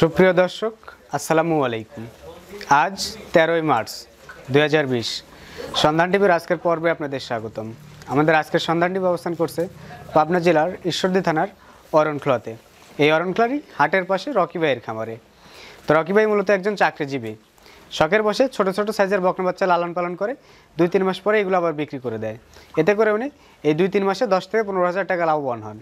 সুপ্রিয় দর্শক আসসালামু আলাইকুম আজ তেরোই মার্চ দু হাজার বিশ সন্ধান টিভির আজকের পর্বে আপনাদের স্বাগতম আমাদের আজকের সন্ধান টিভি অবস্থান করছে পাবনা জেলার ঈশ্বরদী থানার অরণখলাতে এই অরণখলারই হাটের পাশে রকি ভাইয়ের খামারে তো রকি ভাই মূলত একজন চাকরিজীবী শখের বসে ছোট ছোট সাইজের বকনা বাচ্চা লালন পালন করে দুই তিন মাস পরে এগুলো আবার বিক্রি করে দেয় এতে করে উনি এই দুই তিন মাসে দশ থেকে পনেরো হাজার টাকা লাভবান হন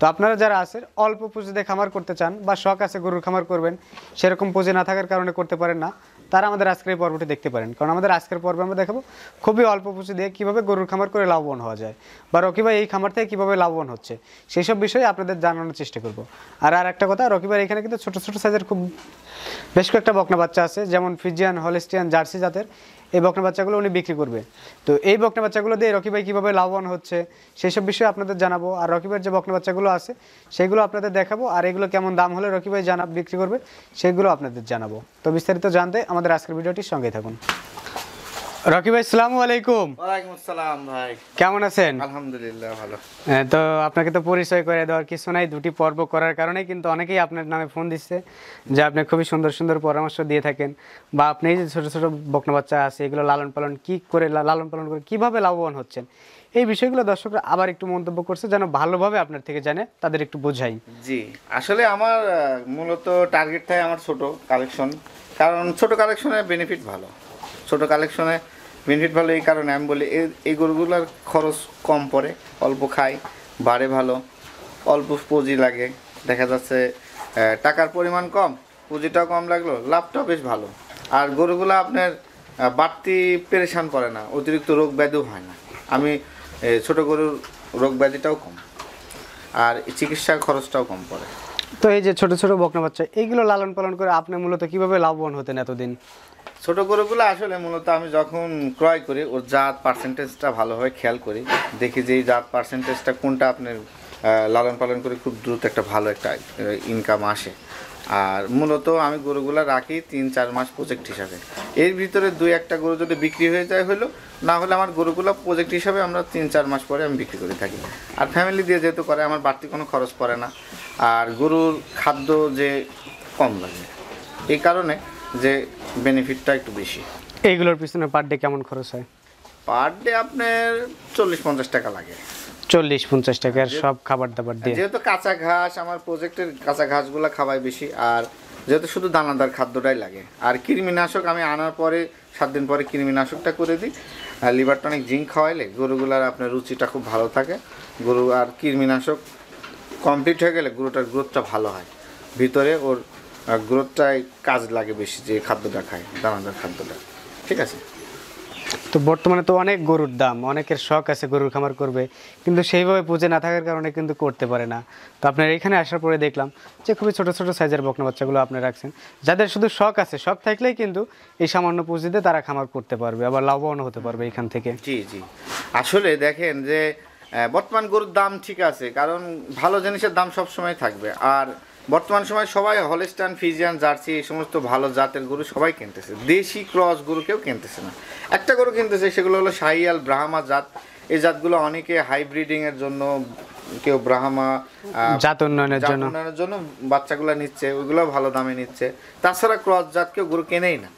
তো আপনারা যারা আছেন অল্প পুঁজিতে খামার করতে চান বা শখ আছে গরুর খামার করবেন সেরকম পুঁজি না থাকার কারণে করতে পারেন না তারা আমাদের আজকের এই পর্বটি দেখতে পারেন কারণ আমাদের আজকের পর্বে আমরা দেখাবো খুবই অল্প পুঁজি দিয়ে কীভাবে গরুর খামার করে লাভবান হওয়া যায় বা রকি ভাই এই খামার থেকে কীভাবে লাভবান হচ্ছে সেই সব বিষয়ে আপনাদের জানানোর চেষ্টা করব আর আর একটা কথা রকি ভাই এখানে কিন্তু ছোটো ছোটো সাইজের খুব বেশ কয়েকটা বকনা বাচ্চা আছে যেমন ফিজিয়ান হলিস্টিয়ান জার্সি জাতের এই বকনা বাচ্চাগুলো উনি বিক্রি করবে তো এই বকনা বাচ্চাগুলো দিয়ে রকি ভাই কীভাবে লাভবান হচ্ছে সেই সব বিষয়ে আপনাদের জানাবো আর রকি ভাইয়ের যে বকনা বাচ্চাগুলো আছে সেগুলো আপনাদের দেখাবো আর এগুলো কেমন দাম হলে রকি ভাই জানা বিক্রি করবে সেগুলো আপনাদের জানাবো তো বিস্তারিত জানতে আমাদের আজকের ভিডিওটির সঙ্গে থাকুন রকি ভাই সালাম আলাইকুম ওয়ালাইকুম আসসালাম ভাই কেমন আছেন আলহামদুলিল্লাহ ভালো তো আপনাকে তো পরিচয় করে দেওয়ার কিছু নাই দুটি পর্ব করার কারণে কিন্তু অনেকেই আপনার নামে ফোন দিচ্ছে যে আপনি খুবই সুন্দর সুন্দর পরামর্শ দিয়ে থাকেন বা আপনি যে ছোটো ছোটো বকনা বাচ্চা আছে এগুলো লালন পালন কি করে লালন পালন করে কিভাবে লাভবান হচ্ছেন এই বিষয়গুলো দর্শকরা আবার একটু মন্তব্য করছে যেন ভালোভাবে আপনার থেকে জানে তাদের একটু বোঝাই জি আসলে আমার মূলত টার্গেট থাকে আমার ছোট কালেকশন কারণ ছোট কালেকশনের বেনিফিট ভালো ছোট কালেকশনে বেনিফিট ভালো এই কারণে আমি বলি এই গরুগুলোর খরচ কম পড়ে অল্প খায় বাড়ে ভালো অল্প পুঁজি লাগে দেখা যাচ্ছে টাকার পরিমাণ কম পুঁজিটাও কম লাগলো লাভটাও বেশ ভালো আর গরুগুলো আপনার বাড়তি পেরেশান করে না অতিরিক্ত রোগ ব্যাধিও হয় না আমি ছোট গরুর রোগ ব্যাধিটাও কম আর চিকিৎসার খরচটাও কম পড়ে তো এই যে ছোট ছোট বকনা বাচ্চা এইগুলো লালন পালন করে আপনি মূলত কিভাবে লাভবান হতেন এতদিন ছোট গরুগুলো আসলে মূলত আমি যখন ক্রয় করি ওর জাত পার্সেন্টেজটা ভালোভাবে খেয়াল করি দেখি যে এই জাত পার্সেন্টেজটা কোনটা আপনার লালন পালন করে খুব দ্রুত একটা ভালো একটা ইনকাম আসে আর মূলত আমি গরুগুলো রাখি তিন চার মাস প্রজেক্ট হিসাবে এর ভিতরে দুই একটা গরু যদি বিক্রি হয়ে যায় হলো না হলে আমার গরুগুলো প্রজেক্ট হিসাবে আমরা তিন চার মাস পরে আমি বিক্রি করে থাকি আর ফ্যামিলি দিয়ে যেহেতু করে আমার বাড়তি কোনো খরচ পড়ে না আর গরুর খাদ্য যে কম লাগে এই কারণে যে বেনিফিটটা একটু বেশি এইগুলোর পিছনে পার ডে কেমন খরচ হয় পার ডে আপনার চল্লিশ পঞ্চাশ টাকা লাগে চল্লিশ পঞ্চাশ টাকার সব খাবার দাবার দিয়ে যেহেতু কাঁচা ঘাস আমার প্রজেক্টের কাঁচা ঘাসগুলো খাওয়াই বেশি আর যেহেতু শুধু দানাদার খাদ্যটাই লাগে আর কৃমিনাশক আমি আনার পরে সাত দিন পরে কৃমিনাশকটা করে দিই আর লিভারটনিক জিঙ্ক খাওয়াইলে গরুগুলার আপনার রুচিটা খুব ভালো থাকে গরু আর কৃমিনাশক কমপ্লিট হয়ে গেলে গরুটার গ্রোথটা ভালো হয় ভিতরে ওর গ্রোথটাই কাজ লাগে বেশি যে খাদ্যটা খায় দানাদার খাদ্যটা ঠিক আছে তো বর্তমানে তো অনেক গরুর দাম অনেকের শখ আছে গরুর খামার করবে কিন্তু সেইভাবে পুজো না থাকার কারণে কিন্তু করতে পারে না তো আপনার এখানে আসার পরে দেখলাম যে খুবই ছোটো ছোটো সাইজের বকনা বাচ্চাগুলো আপনি রাখছেন যাদের শুধু শখ আছে শখ থাকলেই কিন্তু এই সামান্য পুঁজিতে তারা খামার করতে পারবে আবার লাভবান হতে পারবে এখান থেকে জি জি আসলে দেখেন যে বর্তমান গরুর দাম ঠিক আছে কারণ ভালো জিনিসের দাম সবসময় থাকবে আর বর্তমান সময় সবাই হলিস্টান ফিজিয়ান জার্সি এই সমস্ত ভালো জাতের গরু সবাই কিনতেছে দেশি ক্রস গরু কেউ কিনতেছে না একটা গরু কিনতেছে সেগুলো হলো শাহিয়াল ব্রাহ্মা জাত এই জাতগুলো অনেকে হাইব্রিডিং এর জন্য কেউ ব্রাহ্মা জাত উন্নয়নের জন্য উন্নয়নের জন্য বাচ্চাগুলো নিচ্ছে ওইগুলো ভালো দামে নিচ্ছে তাছাড়া ক্রস জাত কেউ গরু কেনেই না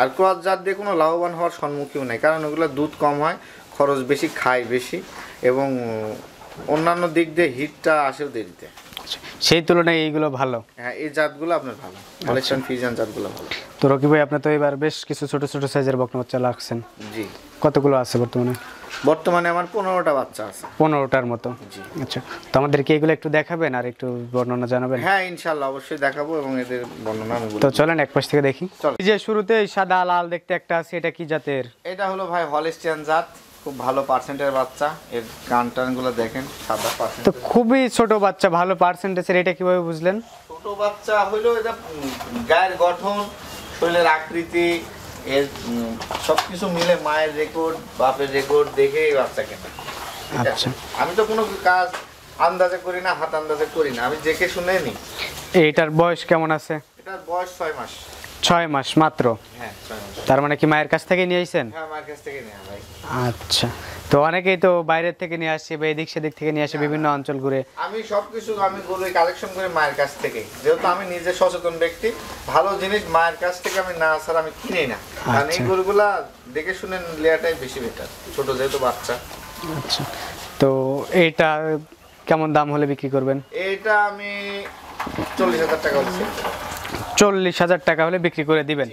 আর ক্রস জাত দিয়ে কোনো লাভবান হওয়ার সম্মুখীন নেই কারণ ওগুলো দুধ কম হয় খরচ বেশি খায় বেশি এবং অন্যান্য দিক দিয়ে হিটটা আসেও দেরিতে সেই তুলনায় এইগুলো ভালো হ্যাঁ এই জাতগুলো আপনার ভালো কালেকশন আচ্ছা। ফিউশন জাতগুলো ভালো তো রকি ভাই আপনি তো এবার বেশ কিছু ছোট ছোট সাইজের বকনা বাচ্চা রাখছেন জি কতগুলো আছে বর্তমানে বর্তমানে আমার পনেরোটা বাচ্চা আছে পনেরোটার মতো আচ্ছা তো আমাদেরকে এগুলো একটু দেখাবেন আর একটু বর্ণনা জানাবেন হ্যাঁ ইনশাল্লাহ অবশ্যই দেখাবো এবং এদের বর্ণনা তো চলেন এক পাশ থেকে দেখি যে শুরুতে সাদা লাল দেখতে একটা আছে এটা কি জাতের এটা হলো ভাই হলিস্টিয়ান জাত খুব ভালো পার্সেন্টের বাচ্চা এর গান টানগুলো দেখেন সাদা পার্সেন্ট তো খুবই ছোট বাচ্চা ভালো পার্সেন্টেজের এটা কিভাবে বুঝলেন ছোট বাচ্চা হলো এটা গায়ের গঠন শরীরের আকৃতি এর সবকিছু মিলে মায়ের রেকর্ড বাপের রেকর্ড দেখে বাচ্চা কেনা আচ্ছা আমি তো কোনো কাজ আন্দাজে করি না হাত আন্দাজে করি না আমি দেখে শুনে নি এটার বয়স কেমন আছে এটার বয়স ছয় মাস ছয় মাস মাত্র হ্যাঁ, তার মানে কি মায়ের কাছ থেকে নিয়ে আসছেন হ্যাঁ, আচ্ছা তো অনেকেই তো বাইরের থেকে নিয়ে আসছে বা এদিক সেদিক থেকে নিয়ে আসে বিভিন্ন অঞ্চল ঘুরে আমি সবকিছু আমি গরু কালেকশন করে মায়ের কাছ থেকে যেহেতু আমি নিজে সচেতন ব্যক্তি ভালো জিনিস মায়ের কাছ থেকে আমি না আসার আমি কিনি না কারণ এই আচ্ছা। গরুগুলা দেখে শুনে লেয়াটাই বেশি বেটার ছোট যেহেতু বাচ্চা আচ্ছা তো এটা কেমন দাম হলে বিক্রি করবেন এটা আমি চল্লিশ হাজার টাকা হচ্ছে চল্লিশ হাজার টাকা হলে বিক্রি করে দিবেন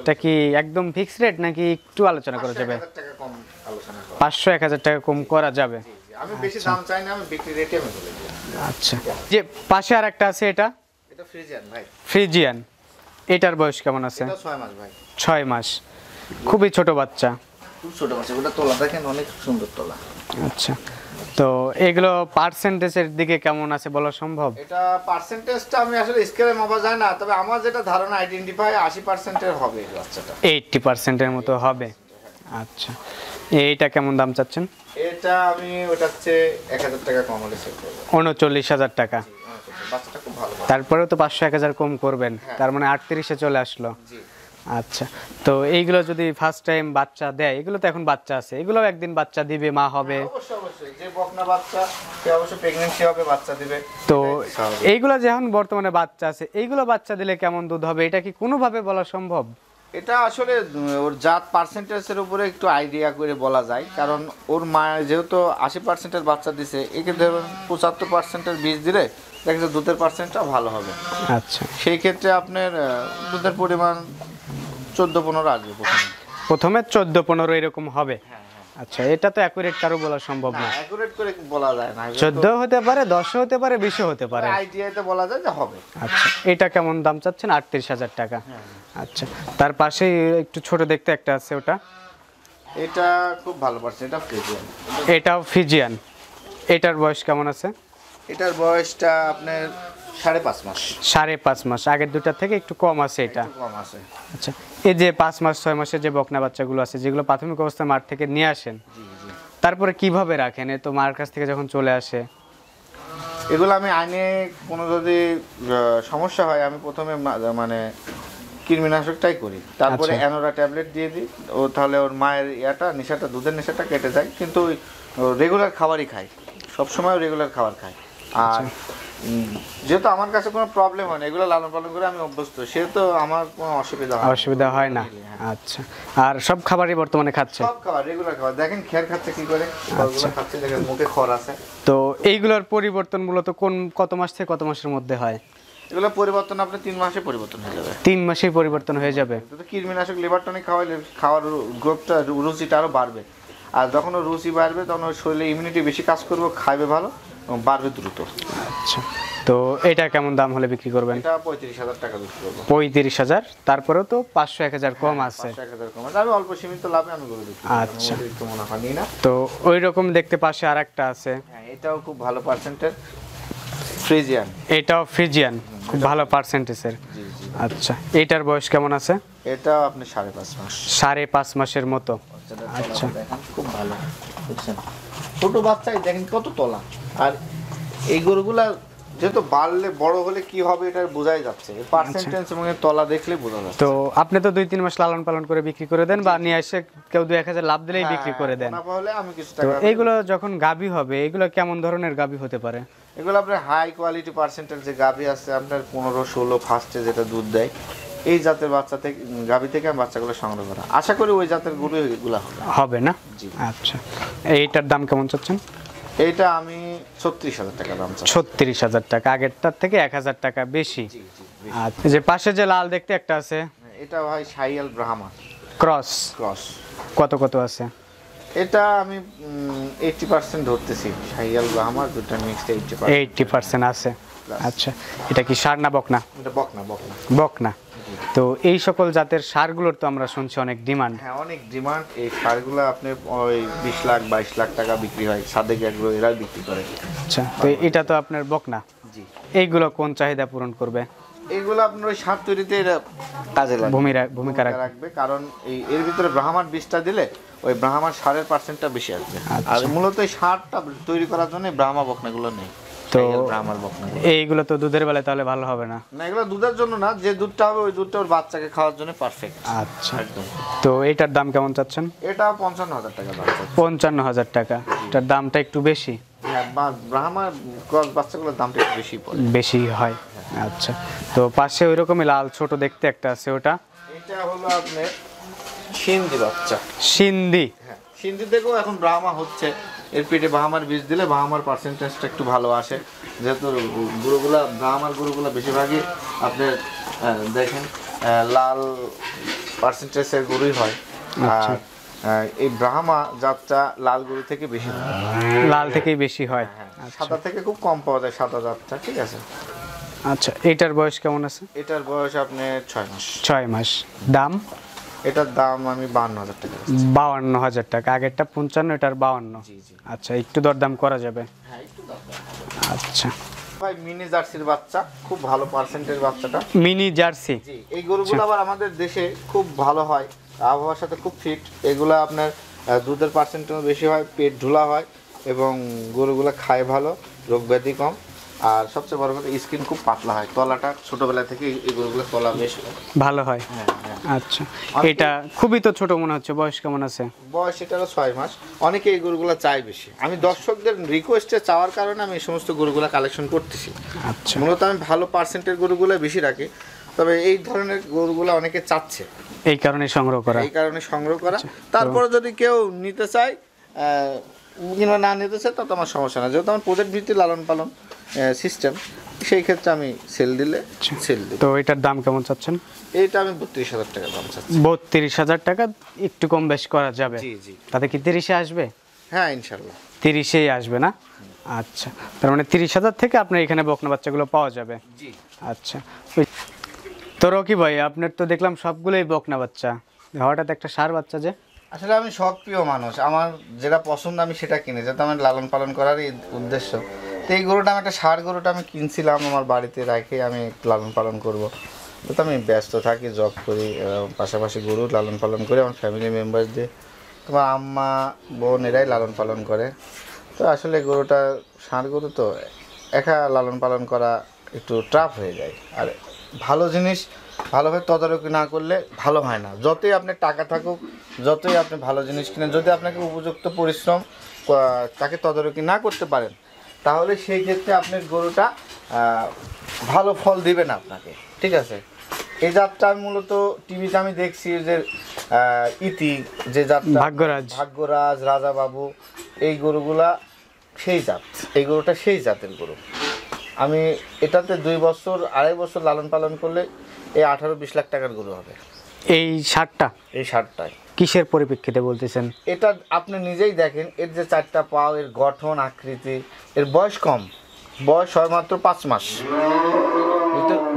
এটা কি একদম ফিক্সড রেট নাকি একটু আলোচনা করা যাবে পাঁচশো এক হাজার টাকা কম করা যাবে আচ্ছা যে পাশে আর একটা আছে এটা ফ্রিজিয়ান এটার বয়স কেমন আছে ছয় মাস মাস খুবই ছোট বাচ্চা খুব ছোট বাচ্চা ওটা তোলা দেখেন অনেক সুন্দর তোলা আচ্ছা তো এগুলো পার্সেন্টেজের দিকে কেমন আছে বলা সম্ভব এটা পার্সেন্টেজটা আমি আসলে স্কেলে মাপা যায় না তবে আমার যেটা ধারণা আইডেন্টিফাই 80% পার্সেন্টের হবে বাচ্চাটা 80% মতো হবে আচ্ছা এইটা কেমন দাম চাচ্ছেন এটা আমি ওটা হচ্ছে 1000 টাকা কম হলে সেল করব 39000 টাকা বাচ্চাটা খুব ভালো তারপরেও তো 500 1000 কম করবেন হ্যাঁ। তার মানে 38 এ চলে আসলো জি আচ্ছা তো এইগুলো যদি ফার্স্ট টাইম বাচ্চা দেয় এগুলো তো এখন বাচ্চা আছে এগুলো একদিন বাচ্চা দিবে মা হবে হ্যাঁ, অবশ্যই প্রেগন্যান্সি হবে বাচ্চা দিবে তো এইগুলো যখন বর্তমানে বাচ্চা আছে এইগুলো বাচ্চা দিলে কেমন দুধ হবে এটা কি কোনোভাবে বলা সম্ভব এটা আসলে ওর জাত পার্সেন্টেজের উপরে একটু আইডিয়া করে বলা যায় কারণ ওর মা যেহেতু আশি পার্সেন্টের বাচ্চা দিছে একে ধরুন পঁচাত্তর পার্সেন্টের বীজ দিলে দেখা যাচ্ছে দুধের পার্সেন্টটা ভালো হবে আচ্ছা সেই ক্ষেত্রে আপনার দুধের পরিমাণ চোদ্দো পনেরো আসবে প্রথমে প্রথমে চোদ্দো পনেরো এরকম হবে হ্যাঁ, হ্যাঁ। আচ্ছা এটা তো অ্যাকুরেট কারো বলা সম্ভব না অ্যাকুরেট করে বলা যায় না 14 হতে পারে 10 হতে পারে 20 হতে পারে আইডিয়াতে বলা যায় যে হবে আচ্ছা এটা কেমন দাম চাচ্ছেন 38000 টাকা হ্যাঁ, আচ্ছা তার পাশে একটু ছোট দেখতে একটা আছে ওটা এটা খুব ভালো পারছে এটা ফিজিয়ান এটাও ফিজিয়ান এটার বয়স কেমন আছে এটার বয়সটা আপনার সাড়ে পাঁচ মাস সাড়ে পাঁচ মাস আগের দুটার থেকে একটু কম আছে এটা কম আছে আচ্ছা এই যে পাঁচ মাস ছয় মাসের যে বকনা বাচ্চাগুলো আছে যেগুলো প্রাথমিক অবস্থায় মাঠ থেকে নিয়ে আসেন তারপরে কিভাবে রাখেন তো মার কাছ থেকে যখন চলে আসে এগুলো আমি আইনে কোনো যদি সমস্যা হয় আমি প্রথমে মানে কৃমিনাশকটাই করি তারপরে আচ্ছা। অ্যানোরা ট্যাবলেট দিয়ে দিই ও তাহলে ওর মায়ের ইয়াটা নেশাটা দুধের নেশাটা কেটে যায় কিন্তু ওই রেগুলার খাবারই খায় সবসময় রেগুলার খাবার খায় আর আচ্ছা। যেহেতু আমার কাছে কোনো প্রবলেম হয় না এগুলো লালন পালন করে আমি অভ্যস্ত আমার কোনো অসুবিধা অসুবিধা হয় না হ্যাঁ। আচ্ছা আর সব খাবারই বর্তমানে খাচ্ছে সব খাবার রেগুলার খাবার দেখেন খাচ্ছে কি করে আচ্ছা। খাচ্ছে দেখেন মুখে আছে তো এইগুলোর পরিবর্তন মূলত কোন কত মাস থেকে কত মাসের মধ্যে হয় এগুলো পরিবর্তন আপনি তিন মাসে পরিবর্তন হয়ে যাবে তিন মাসেই পরিবর্তন হয়ে যাবে তো কীটনাশক লিভার টনিক খাওয়ালে খাওয়ার গ্রোথটা রুচিটা আরও বাড়বে আর যখন রুচি বাড়বে তখন শরীরে ইমিউনিটি বেশি কাজ করবে খাইবে ভালো এবং বাড়বে দ্রুত আচ্ছা তো এটা কেমন দাম হলে বিক্রি করবেন এটা পঁয়ত্রিশ হাজার টাকা বিক্রি করবো পঁয়ত্রিশ হাজার তারপরেও তো পাঁচশো এক হাজার কম আছে এক হাজার কম আছে আমি অল্প সীমিত লাভে আমি গরু বিক্রি আচ্ছা একটু মুনাফা নিই না তো ওই রকম দেখতে পাশে আরেকটা আছে হ্যাঁ এটাও খুব ভালো পার্সেন্টের ফ্রিজিয়ান এটাও ফ্রিজিয়ান খুব ভালো পার্সেন্টেজের আচ্ছা এটার বয়স কেমন আছে এটাও আপনি সাড়ে পাঁচ মাস সাড়ে পাঁচ মাসের মতো আচ্ছা খুব ভালো বুঝছেন ছোট বাচ্চাই দেখেন কত তলা আর এই গরুগুলা যেহেতু বাড়লে বড় হলে কি হবে এটা বোঝাই যাচ্ছে পার্সেন্টেজ আচ্ছা। এবং তলা দেখলে বোঝা যাচ্ছে তো আপনি তো দুই তিন মাস লালন পালন করে বিক্রি করে দেন বা নিয়ে এসে কেউ দুই এক লাভ দিলেই হ্যাঁ, বিক্রি করে দেন আমি কিছু টাকা এইগুলো যখন গাভী হবে এগুলো কেমন ধরনের গাভী হতে পারে এগুলো আপনার হাই কোয়ালিটি পার্সেন্টেজ যে গাভী আছে আপনার পনেরো ষোলো ফার্স্টে যেটা দুধ দেয় এই জাতের বাচ্চা থেকে গাভী থেকে আমি বাচ্চাগুলো সংগ্রহ করা আশা করি ওই জাতের গরু এগুলো হবে না জি আচ্ছা এইটার দাম কেমন চাচ্ছেন এইটা আমি ছত্রিশ হাজার টাকা দাম ছত্রিশ হাজার টাকা আগেরটার থেকে এক হাজার টাকা বেশি আচ্ছা যে পাশে যে লাল দেখতে একটা আছে হ্যাঁ, এটা ভাই সাইয়াল ব্রাহ্মা ক্রস ক্রস কত কত আছে এটা আমি এইটি পার্সেন্ট ধরতেছি সাইয়াল ব্রাহ্মা দুটা মিক্সড এইটি পার্সেন্ট আছে আচ্ছা এটা কি সার না বকনা এটা বকনা বকনা বকনা তো এই সকল জাতের সারগুলোর তো আমরা শুনছি অনেক ডিমান্ড হ্যাঁ অনেক ডিমান্ড এই সারগুলো আপনি ওই বিশ লাখ বাইশ লাখ টাকা বিক্রি হয় সাদেক এগুলো এরা বিক্রি করে আচ্ছা তো এটা তো আপনার বকনা জি এইগুলো কোন চাহিদা পূরণ করবে এগুলো আপনার ওই সার তৈরিতে এরা কাজে লাগবে ভূমিকা রাখবে কারণ এই এর ভিতরে ব্রাহ্মার বীজটা দিলে ওই ব্রাহ্মার সারের পার্সেন্টটা বেশি আসবে আচ্ছা। আর মূলত এই সারটা তৈরি করার জন্য ব্রাহ্মা বকনাগুলো নেই এইগুলো তো দুধের বেলায় তাহলে ভালো হবে না এগুলো দুধের জন্য না যে দুধটা হবে ওই দুধটা ওর বাচ্চাকে খাওয়ার জন্য পারফেক্ট আচ্ছা তো এটার দাম কেমন চাচ্ছেন এটা পঞ্চান্ন হাজার টাকা দাম পঞ্চান্ন হাজার টাকা এটার দামটা একটু বেশি হ্যাঁ, ব্রাহ্মার ক্রস বাচ্চাগুলোর দামটা একটু বেশি বেশি হয় আচ্ছা তো পাশে লাল ছোট দেখতে একটা আছে ওটা এটা হলো আপনার সিন্ধি বাচ্চা সিন্ধি হ্যাঁ সিন্ধি এখন ব্রাহ্মা হচ্ছে এর পেটে বাহামার বীজ দিলে বাহামার পার্সেন্টেজটা একটু ভালো আসে যেহেতু গুঁড়োগুলা বাহামার গুঁড়োগুলো বেশিরভাগই আপনি দেখেন লাল পার্সেন্টেজের গরুই হয় আচ্ছা। আর এই ব্রাহ্মা জাতটা লাল গরু থেকে বেশি লাল থেকেই বেশি হয় হ্যাঁ, হ্যাঁ, হ্যাঁ। সাদা থেকে খুব কম পাওয়া যায় সাদা জাতটা ঠিক আছে আচ্ছা এটার বয়স কেমন আছে এটার বয়স আপনি ছয় মাস ছয় মাস দাম এটার দাম আমি বাউন্ন হাজার টাকা বাউান্ন হাজার টাকা আগেরটা পঞ্চান্ন এটার বাউান্ন আচ্ছা একটু দর দাম করা যাবে হ্যাঁ একটু দর দাম আচ্ছা ভাই মিনি জার্সির বাচ্চা খুব ভালো পার্সেন্টের বাচ্চাটা মিনি জার্সি এই গরুগুলো আচ্ছা। আবার আমাদের দেশে খুব ভালো হয় আবহাওয়ার সাথে খুব ফিট এগুলো আপনার দুধের পার্সেন্টেও বেশি হয় পেট ঢোলা হয় এবং গরুগুলো খায় ভালো রোগ ব্যাধি কম আর সবচেয়ে বড় কথা স্কিন খুব পাতলা হয় তলাটা ছোটবেলা থেকে এই গরুগুলো তলা বেশ ভালো হয় হ্যাঁ, হ্যাঁ। আচ্ছা এটা খুবই তো ছোট মনে হচ্ছে বয়স কেমন আছে বয়স এটারও ছয় মাস অনেকে এই গরুগুলো চাই বেশি আমি দর্শকদের রিকোয়েস্টে চাওয়ার কারণে আমি এই সমস্ত গরুগুলো কালেকশন করতেছি আচ্ছা মূলত আমি ভালো পার্সেন্টের গরুগুলো বেশি রাখি তবে এই ধরনের গরুগুলো অনেকে চাচ্ছে এই কারণে সংগ্রহ করা এই কারণে সংগ্রহ করা আচ্ছা। তারপরে যদি কেউ নিতে চায় কিংবা না নিতে চায় তো আমার সমস্যা না যেহেতু আমার প্রজেক্ট ভিত্তি লালন পালন সিস্টেম সেই ক্ষেত্রে আমি সেল দিলে সেল আচ্ছা। দিই তো এটার দাম কেমন চাচ্ছেন এটা আমি বত্রিশ হাজার টাকা দাম চাচ্ছি 32000 টাকা একটু কম বেশ করা যাবে জি জি তাতে কি তিরিশে আসবে হ্যাঁ ইনশাল্লাহ তিরিশেই আসবে না আচ্ছা তার মানে তিরিশ হাজার থেকে আপনার এখানে বকনা বাচ্চাগুলো পাওয়া যাবে জি আচ্ছা তো রকি ভাই আপনার তো দেখলাম সবগুলোই বকনা বাচ্চা হঠাৎ একটা সার বাচ্চা যে আসলে আমি সক্রিয় মানুষ আমার যেটা পছন্দ আমি সেটা কিনে যেটা আমার লালন পালন করারই উদ্দেশ্য তো এই গরুটা আমি একটা সার গরুটা আমি কিনছিলাম আমার বাড়িতে রাখে আমি লালন পালন করব। তো আমি ব্যস্ত থাকি জব করি পাশাপাশি গরু লালন পালন করি আমার ফ্যামিলি মেম্বারদের তোমার আম্মা বোন এরাই লালন পালন করে তো আসলে গরুটা ষাঁড় গরু তো একা লালন পালন করা একটু টাফ হয়ে যায় আর ভালো জিনিস ভালোভাবে তদারকি না করলে ভালো হয় না যতই আপনি টাকা থাকুক যতই আপনি ভালো জিনিস কিনেন যদি আপনাকে উপযুক্ত পরিশ্রম তাকে তদারকি না করতে পারেন তাহলে সেই ক্ষেত্রে আপনার গরুটা ভালো ফল দিবে না আপনাকে ঠিক আছে এই জাতটা মূলত টিভিতে আমি দেখছি যে ইতি যে জাতটা ভাগ্যরাজ ভাগ্যরাজ রাজা বাবু এই গরুগুলা সেই জাত এই গরুটা সেই জাতের গরু আমি এটাতে দুই বছর আড়াই বছর লালন পালন করলে এই আঠারো বিশ লাখ টাকার গরু হবে এই শার্টটা এই শার্টটাই কিসের পরিপ্রেক্ষিতে বলতেছেন এটা আপনি নিজেই দেখেন এর যে চারটা পাও এর গঠন আকৃতি এর বয়স কম বয়স হয় মাত্র পাঁচ মাস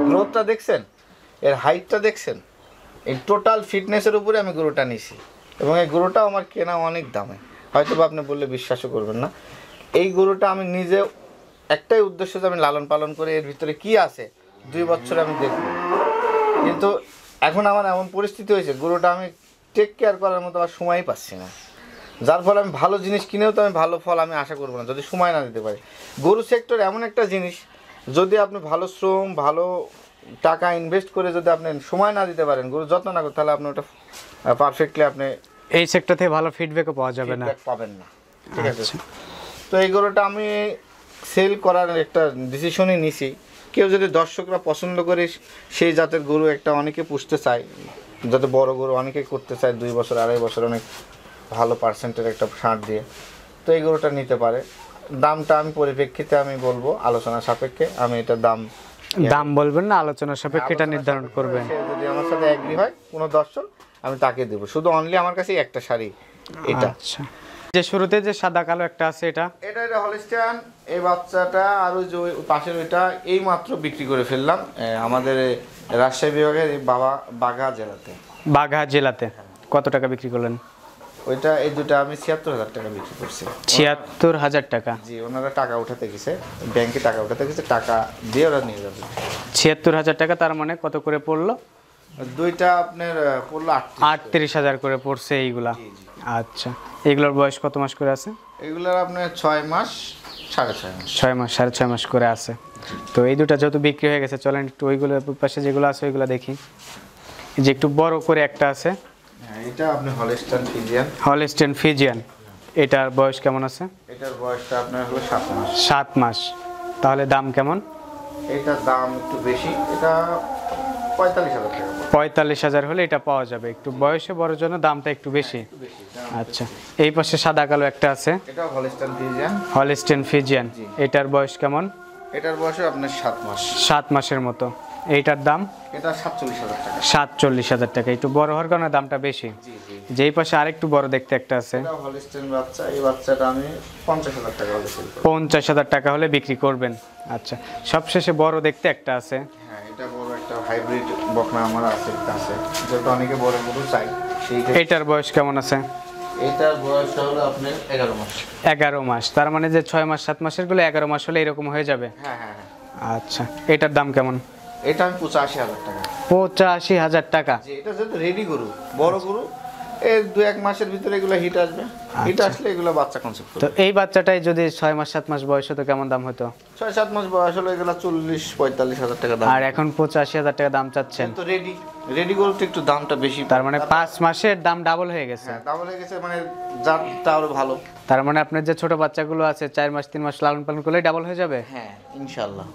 গ্রোথটা দেখছেন এর হাইটটা দেখছেন এই টোটাল ফিটনেসের উপরে আমি গরুটা নিছি এবং এই গরুটাও আমার কেনা অনেক দামে হয়তো বা আপনি বললে বিশ্বাসও করবেন না এই গরুটা আমি নিজে একটাই উদ্দেশ্য যে আমি লালন পালন করে এর ভিতরে কি আছে দুই বছর আমি দেখব কিন্তু এখন আমার এমন পরিস্থিতি হয়েছে গরুটা আমি টেক কেয়ার করার মতো আমার সময়ই পাচ্ছি না যার ফলে আমি ভালো জিনিস কিনেও তো আমি ভালো ফল আমি আশা করবো না যদি সময় না দিতে পারি গরু সেক্টর এমন একটা জিনিস যদি আপনি ভালো শ্রম ভালো টাকা ইনভেস্ট করে যদি আপনি সময় না দিতে পারেন গরু যত্ন না করেন তাহলে আপনি ওটা পারফেক্টলি আপনি এই সেক্টর থেকে ভালো ফিডব্যাকও পাওয়া যাবে না পাবেন না ঠিক আছে আচ্ছা। তো এই গরুটা আমি সেল করার একটা ডিসিশনই নিছি কেউ যদি দর্শকরা পছন্দ করে সেই জাতের গরু একটা অনেকে পুষতে চায় যাতে বড় গরু অনেকে করতে চায় দুই বছর আড়াই বছর অনেক ভালো পার্সেন্টের একটা সার দিয়ে তো এই গরুটা নিতে পারে দামটা আমি পরিপ্রেক্ষিতে আমি বলবো আলোচনা সাপেক্ষে আমি এটা দাম দাম বলবেন না আলোচনা সাপেক্ষে এটা নির্ধারণ করবেন যদি আমার সাথে এগ্রি হয় কোনো দর্শক আমি তাকে দেবো শুধু অনলি আমার কাছে একটা শাড়ি এটা আচ্ছা যে শুরুতে যে সাদা কালো একটা আছে এটা এটা এটা হলিস্টান এই বাচ্চাটা আর ওই যে পাশের ওইটা এই মাত্র বিক্রি করে ফেললাম আমাদের রাজশাহী বিভাগের বাবা বাঘা জেলাতে বাঘা জেলাতে কত টাকা বিক্রি করলেন ওইটা এই দুটো আমি ছিয়াত্তর হাজার টাকা বিক্রি করছি ছিয়াত্তর হাজার টাকা জি ওনারা টাকা উঠাতে গেছে ব্যাংকে টাকা উঠাতে গেছে টাকা দিয়ে ওরা নিয়ে যাবে ছিয়াত্তর হাজার টাকা তার মানে কত করে পড়লো দুইটা আপনার পড়লো আটত্রিশ হাজার করে পড়ছে এইগুলা আচ্ছা এগুলোর বয়স কত মাস করে আছে এগুলোর আপনার ছয় মাস সাড়ে ছয় ছয় মাস সাড়ে ছয় মাস করে আছে তো এই দুটো যেহেতু বিক্রি হয়ে গেছে চলেন একটু পাশে যেগুলো আছে ওইগুলো দেখি যে একটু করে একটা আছে হ্যাঁ, এটা আপনি ফিজিয়ান ফিজিয়ান এটার বয়স কেমন আছে এটার বয়সটা আপনার সাত মাস সাত মাস তাহলে দাম কেমন এটার দাম একটু বেশি এটা পঁয়তাল্লিশ হাজার হলে এটা পাওয়া যাবে একটু বয়সে বড় জন্য দামটা একটু বেশি হ্যাঁ, আচ্ছা এই পাশে সাদা কালো একটা আছে হলিস্টেন ফিজিয়ান এটার বয়স কেমন এটার বয়স আপনার সাত মাস সাত মাসের মতো এইটার দাম এটা সাতচল্লিশ হাজার টাকা সাতচল্লিশ হাজার টাকা একটু বড় হওয়ার কারণে দামটা বেশি যেই পাশে আরেকটু বড় দেখতে একটা আছে পঞ্চাশ হাজার টাকা হলে বিক্রি করবেন আচ্ছা সবশেষে বড় দেখতে একটা আছে হ্যাঁ, একটা হাইব্রিড বকনা আমার আছে কাছে যেটা অনেকে বড় গরু চাই এটার বয়স কেমন আছে এটার বয়স হলো মাস 11 মাস তার মানে যে 6 মাস 7 মাসের গুলো 11 মাস হলে এরকম হয়ে যাবে হ্যাঁ, হ্যাঁ, হ্যাঁ আচ্ছা এটার দাম কেমন এটা আমি 85000 টাকা 85000 টাকা এটা যেটা রেডি গরু বড় গরু এর দু এক মাসের ভিতরে এগুলো হিট আসবে এটা আসলে এগুলো বাচ্চা কনসেপ্ট তো এই বাচ্চাটাই যদি মাস মাস বয়স হতো কেমন দাম হতো মাস বয়স হলো এগুলো হাজার টাকা দাম আর এখন হাজার টাকা দাম চাচ্ছেন তো রেডি রেডি গোল্ড একটু দামটা বেশি তার মানে মাসের দাম ডাবল হয়ে গেছে ডাবল হ্যাঁ, হয়ে গেছে মানে জাতটা আরো ভালো তার মানে আপনার যে ছোট বাচ্চাগুলো আছে চার মাস তিন মাস লালন পালন করলে ডাবল হয়ে যাবে হ্যাঁ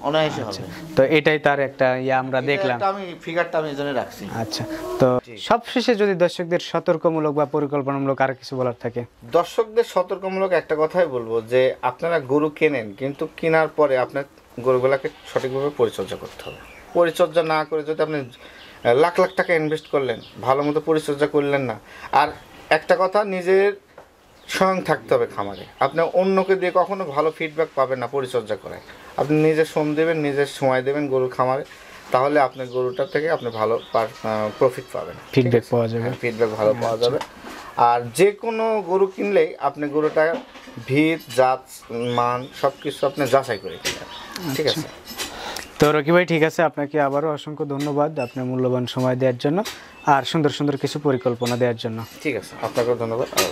অনায়াসে আচ্ছা, হবে তো এটাই তার একটা ইয়ে আমরা দেখলাম আমি ফিগারটা আমি এজন্য রাখছি আচ্ছা তো সবশেষে যদি দর্শকদের সতর্কমূলক বা পরিকল্পনামূলক আর কিছু বলার থাকে দর্শকদের সতর্কমূলক একটা কথাই বলবো যে আপনারা গরু কেনেন কিন্তু কেনার পরে আপনার গরুগুলাকে সঠিকভাবে পরিচর্যা করতে হবে পরিচর্যা না করে যদি আপনি লাখ লাখ টাকা ইনভেস্ট করলেন ভালো মতো পরিচর্যা করলেন না আর একটা কথা নিজের স্বয়ং থাকতে হবে খামারে আপনি অন্যকে দিয়ে কখনো ভালো ফিডব্যাক পাবেন না পরিচর্যা করে আপনি নিজে শ্রম দেবেন নিজের সময় দেবেন গরুর খামারে তাহলে আপনার গরুটা থেকে আপনি ভালো প্রফিট পাবেন ফিডব্যাক পাওয়া যাবে ফিডব্যাক ভালো পাওয়া আচ্ছা। যাবে আর যে কোনো গরু কিনলেই আপনি গরুটা ভিত জাত মান সব কিছু আপনি যাচাই করে কিনবেন ঠিক আছে তো রকি ভাই ঠিক আছে আপনাকে আবারও অসংখ্য ধন্যবাদ আপনার মূল্যবান সময় দেওয়ার জন্য আর সুন্দর সুন্দর কিছু পরিকল্পনা দেওয়ার জন্য ঠিক আছে আপনাকেও ধন্যবাদ